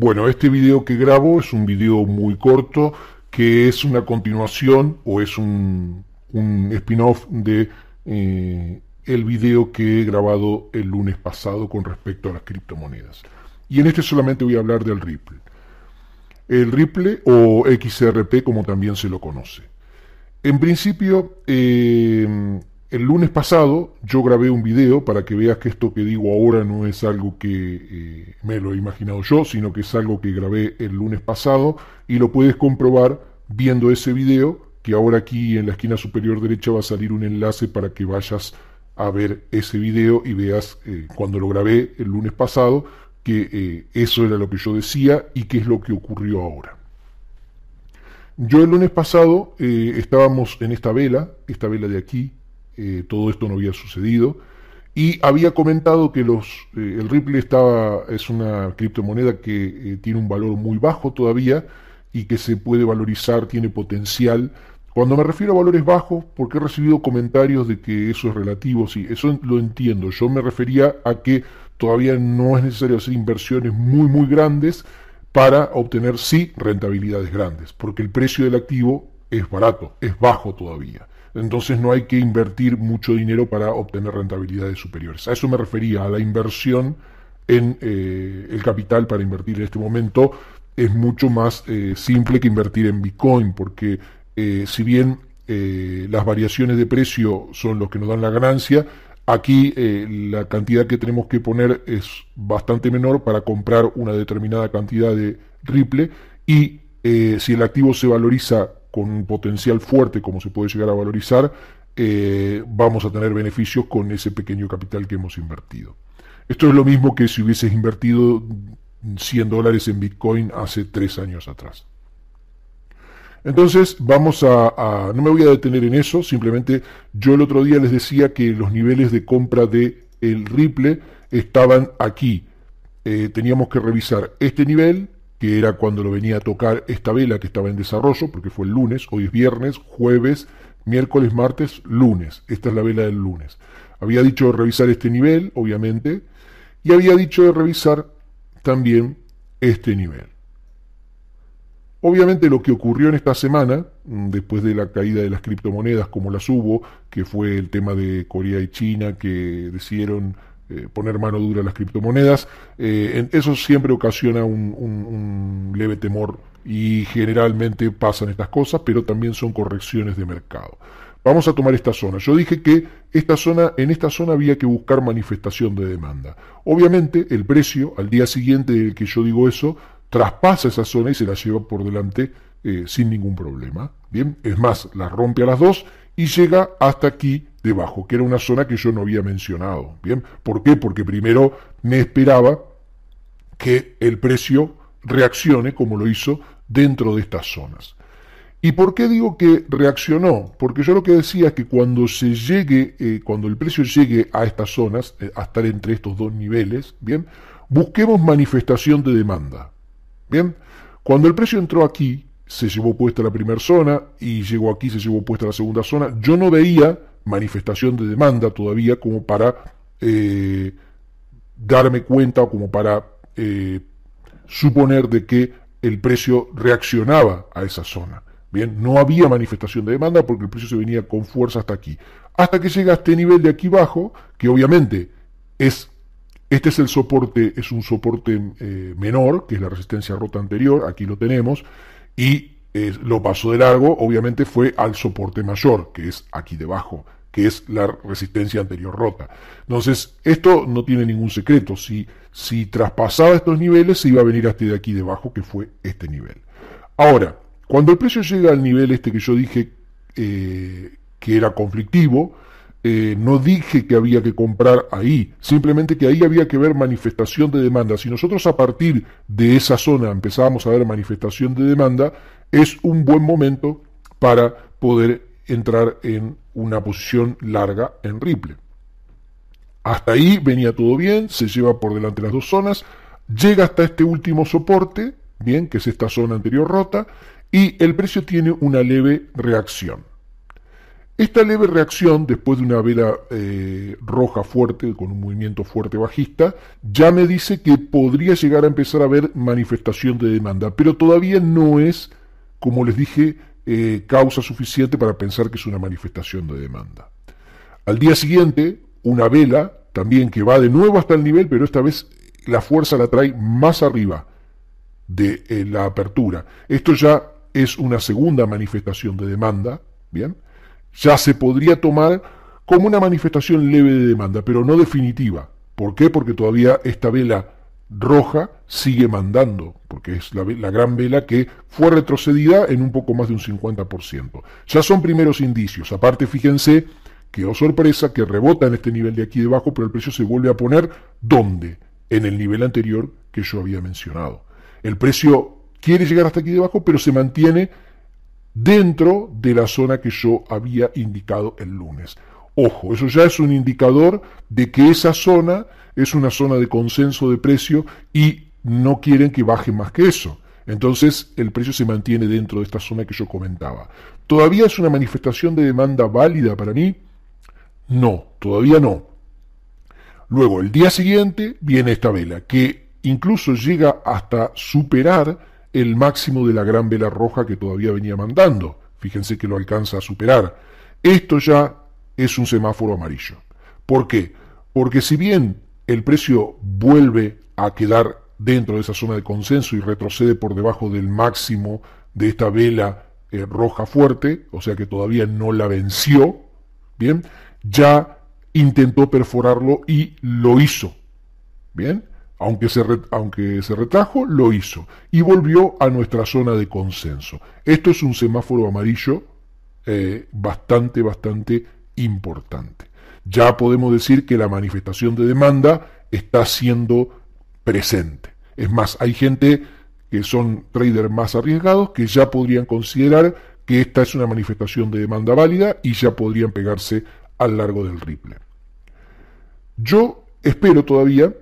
Bueno, este video que grabo es un video muy corto que es una continuación o es un, spin-off de eh, el video que he grabado el lunes pasado con respecto a las criptomonedas. Y en este solamente voy a hablar del Ripple. El Ripple o XRP como también se lo conoce. En principio, eh, el lunes pasado yo grabé un video para que veas que esto que digo ahora no es algo que eh, me lo he imaginado yo, sino que es algo que grabé el lunes pasado y lo puedes comprobar viendo ese video que ahora aquí en la esquina superior derecha va a salir un enlace para que vayas a ver ese video y veas eh, cuando lo grabé el lunes pasado que eh, eso era lo que yo decía y qué es lo que ocurrió ahora. Yo el lunes pasado estábamos en esta vela, esta vela de aquí, eh, todo esto no había sucedido. Y había comentado que los, eh, el Ripple estaba, es una criptomoneda que eh, tiene un valor muy bajo todavía y que se puede valorizar, tiene potencial. Cuando me refiero a valores bajos, porque he recibido comentarios de que eso es relativo, sí, eso lo entiendo. Yo me refería a que todavía no es necesario hacer inversiones muy, muy grandes para obtener, sí, rentabilidades grandes, porque el precio del activo es barato, es bajo todavía entonces no hay que invertir mucho dinero para obtener rentabilidades superiores. A eso me refería, a la inversión en eh, el capital para invertir en este momento es mucho más eh, simple que invertir en Bitcoin, porque eh, si bien las variaciones de precio son los que nos dan la ganancia, aquí la cantidad que tenemos que poner es bastante menor para comprar una determinada cantidad de Ripple y si el activo se valoriza con un potencial fuerte como se puede llegar a valorizar, eh, vamos a tener beneficios con ese pequeño capital que hemos invertido. Esto es lo mismo que si hubieses invertido 100 dólares en Bitcoin hace tres años atrás. Entonces, vamos a, No me voy a detener en eso, simplemente yo el otro día les decía que los niveles de compra de el Ripple estaban aquí. Eh, teníamos que revisar este nivel, que era cuando lo venía a tocar esta vela que estaba en desarrollo, porque fue el lunes, hoy es viernes, jueves, miércoles, martes, lunes. Esta es la vela del lunes. Había dicho revisar este nivel, obviamente, y había dicho de revisar también este nivel. Obviamente lo que ocurrió en esta semana, después de la caída de las criptomonedas como las hubo, que fue el tema de Corea y China, que decidieron eh, poner mano dura a las criptomonedas. Eh, eso siempre ocasiona un, leve temor y generalmente pasan estas cosas, pero también son correcciones de mercado. Vamos a tomar esta zona. Yo dije que esta zona, en esta zona había que buscar manifestación de demanda. Obviamente el precio al día siguiente del que yo digo eso traspasa esa zona y se la lleva por delante eh, sin ningún problema. Bien, es más, la rompe a las dos y llega hasta aquí debajo, que era una zona que yo no había mencionado. ¿Bien? ¿Por qué? Porque primero me esperaba que el precio reaccione como lo hizo dentro de estas zonas. ¿Y por qué digo que reaccionó? Porque yo lo que decía es que cuando se llegue, eh, cuando el precio llegue a estas zonas, eh, a estar entre estos dos niveles, ¿bien? Busquemos manifestación de demanda. ¿Bien? Cuando el precio entró aquí, se llevó puesta la primera zona y llegó aquí, se llevó puesta la segunda zona. Yo no veía manifestación de demanda todavía como para eh, darme cuenta o como para eh, suponer de que el precio reaccionaba a esa zona. Bien, no había manifestación de demanda porque el precio se venía con fuerza hasta aquí. Hasta que llega a este nivel de aquí abajo, que obviamente es este es el soporte, es un soporte eh, menor, que es la resistencia rota anterior, aquí lo tenemos, y lo pasó de largo, obviamente fue al soporte mayor, que es aquí debajo, es la resistencia anterior rota. Entonces, esto no tiene ningún secreto. Si, si traspasaba estos niveles, se iba a venir hasta de aquí debajo, que fue este nivel. Ahora, cuando el precio llega al nivel este que yo dije eh, que era conflictivo, eh, no dije que había que comprar ahí, simplemente que ahí había que ver manifestación de demanda. Si nosotros a partir de esa zona empezábamos a ver manifestación de demanda, es un buen momento para poder entrar en una posición larga en Ripple Hasta ahí venía todo bien, se lleva por delante las dos zonas, llega hasta este último soporte, bien, que es esta zona anterior rota, y el precio tiene una leve reacción. Esta leve reacción, después de una vela eh, roja fuerte, con un movimiento fuerte bajista, ya me dice que podría llegar a empezar a haber manifestación de demanda, pero todavía no es, como les dije, eh, causa suficiente para pensar que es una manifestación de demanda. Al día siguiente, una vela, también que va de nuevo hasta el nivel, pero esta vez la fuerza la trae más arriba de eh, la apertura. Esto ya es una segunda manifestación de demanda, ¿bien? Ya se podría tomar como una manifestación leve de demanda, pero no definitiva. ¿Por qué? Porque todavía esta vela roja sigue mandando, porque es la, gran vela que fue retrocedida en un poco más de un 50%. Ya son primeros indicios. Aparte, fíjense que, sorpresa, que rebota en este nivel de aquí debajo, pero el precio se vuelve a poner ¿dónde? En el nivel anterior que yo había mencionado. El precio quiere llegar hasta aquí debajo, pero se mantiene dentro de la zona que yo había indicado el lunes. Ojo, eso ya es un indicador de que esa zona es una zona de consenso de precio y no quieren que baje más que eso. Entonces el precio se mantiene dentro de esta zona que yo comentaba. ¿Todavía es una manifestación de demanda válida para mí? No, todavía no. Luego, el día siguiente viene esta vela, que incluso llega hasta superar el máximo de la gran vela roja que todavía venía mandando. Fíjense que lo alcanza a superar. Esto ya es un semáforo amarillo. ¿Por qué? Porque si bien el precio vuelve a quedar dentro de esa zona de consenso y retrocede por debajo del máximo de esta vela eh, roja fuerte, o sea que todavía no la venció, ¿bien? Ya intentó perforarlo y lo hizo, ¿bien? Aunque se, aunque retrajo, lo hizo y volvió a nuestra zona de consenso. Esto es un semáforo amarillo eh, bastante, bastante importante ya podemos decir que la manifestación de demanda está siendo presente. Es más, hay gente que son traders más arriesgados que ya podrían considerar que esta es una manifestación de demanda válida y ya podrían pegarse al largo del Ripple. Yo espero todavía,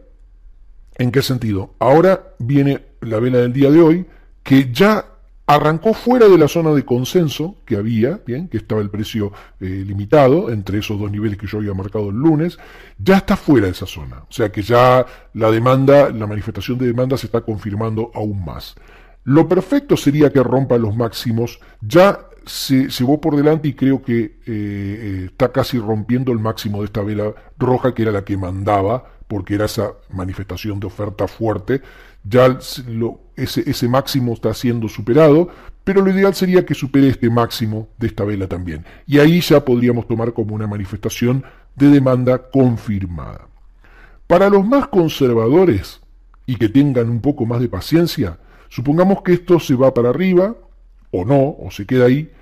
¿en qué sentido? Ahora viene la vela del día de hoy, que ya arrancó fuera de la zona de consenso que había, bien, que estaba el precio eh, limitado entre esos dos niveles que yo había marcado el lunes, ya está fuera de esa zona. O sea que ya la demanda, la manifestación de demanda se está confirmando aún más. Lo perfecto sería que rompa los máximos, ya se llevó por delante y creo que eh, eh, está casi rompiendo el máximo de esta vela roja que era la que mandaba, porque era esa manifestación de oferta fuerte ya ese, máximo está siendo superado, pero lo ideal sería que supere este máximo de esta vela también. Y ahí ya podríamos tomar como una manifestación de demanda confirmada. Para los más conservadores y que tengan un poco más de paciencia, supongamos que esto se va para arriba, o no, o se queda ahí,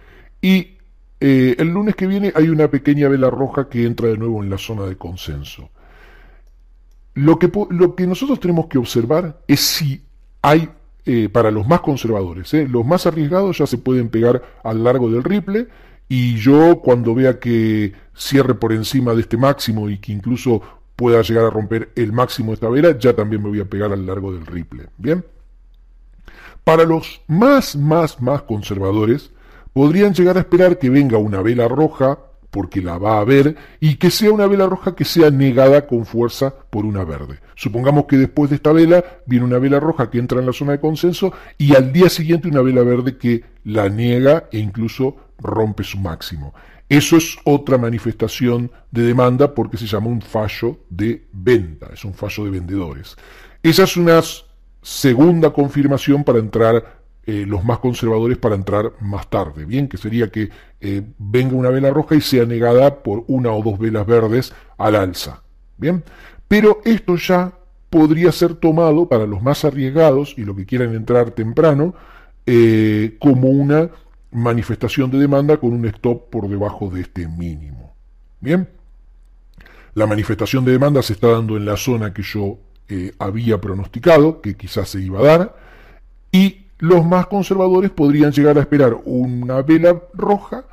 y eh, el lunes que viene hay una pequeña vela roja que entra de nuevo en la zona de consenso. Lo que, lo que nosotros tenemos que observar es si hay, eh, para los más conservadores, eh, los más arriesgados ya se pueden pegar al largo del ripple y yo cuando vea que cierre por encima de este máximo y que incluso pueda llegar a romper el máximo de esta vela, ya también me voy a pegar al largo del ripple. Bien. Para los más, más, más conservadores, podrían llegar a esperar que venga una vela roja porque la va a ver, y que sea una vela roja que sea negada con fuerza por una verde. Supongamos que después de esta vela viene una vela roja que entra en la zona de consenso y al día siguiente una vela verde que la niega e incluso rompe su máximo. Eso es otra manifestación de demanda porque se llama un fallo de venta, es un fallo de vendedores. Esa es una segunda confirmación para entrar eh, los más conservadores para entrar más tarde. Bien, que sería que eh, venga una vela roja y sea negada por una o dos velas verdes al alza. Bien, pero esto ya podría ser tomado para los más arriesgados y los que quieran entrar temprano eh, como una manifestación de demanda con un stop por debajo de este mínimo. Bien, la manifestación de demanda se está dando en la zona que yo había pronosticado, que quizás se iba a dar, y los más conservadores podrían llegar a esperar una vela roja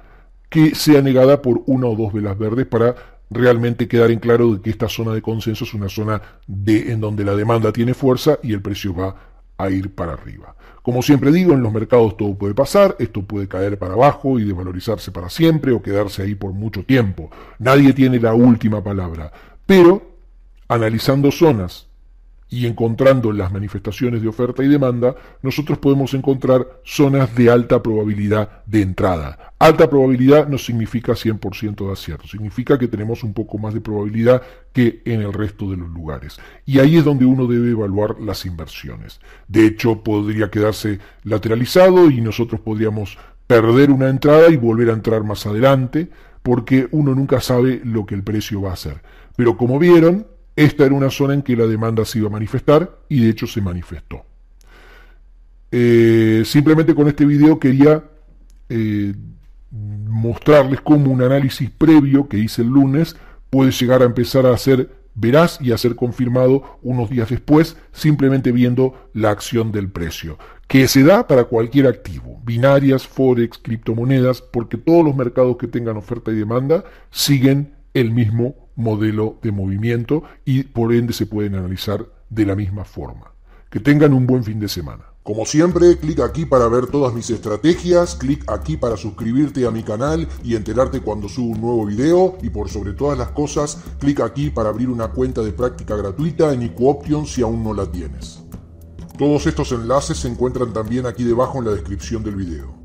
que sea negada por una o dos velas verdes para realmente quedar en claro de que esta zona de consenso es una zona en donde la demanda tiene fuerza y el precio va a ir para arriba. Como siempre digo, en los mercados todo puede pasar, esto puede caer para abajo y desvalorizarse para siempre o quedarse ahí por mucho tiempo. Nadie tiene la última palabra, pero analizando zonas y encontrando las manifestaciones de oferta y demanda, nosotros podemos encontrar zonas de alta probabilidad de entrada. Alta probabilidad no significa 100% de acierto, significa que tenemos un poco más de probabilidad que en el resto de los lugares. Y ahí es donde uno debe evaluar las inversiones. De hecho, podría quedarse lateralizado y nosotros podríamos perder una entrada y volver a entrar más adelante, porque uno nunca sabe lo que el precio va a hacer. Pero como vieron, esta era una zona en que la demanda se iba a manifestar y de hecho se manifestó. Eh, simplemente con este video quería eh, mostrarles cómo un análisis previo que hice el lunes puede llegar a empezar a ser veraz y a ser confirmado unos días después, simplemente viendo la acción del precio, que se da para cualquier activo, binarias, forex, criptomonedas, porque todos los mercados que tengan oferta y demanda siguen el mismo modelo de movimiento y por ende se pueden analizar de la misma forma. Que tengan un buen fin de semana. Como siempre, clic aquí para ver todas mis estrategias, clic aquí para suscribirte a mi canal y enterarte cuando subo un nuevo video y por sobre todas las cosas, clic aquí para abrir una cuenta de práctica gratuita en IQOption si aún no la tienes. Todos estos enlaces se encuentran también aquí debajo en la descripción del video.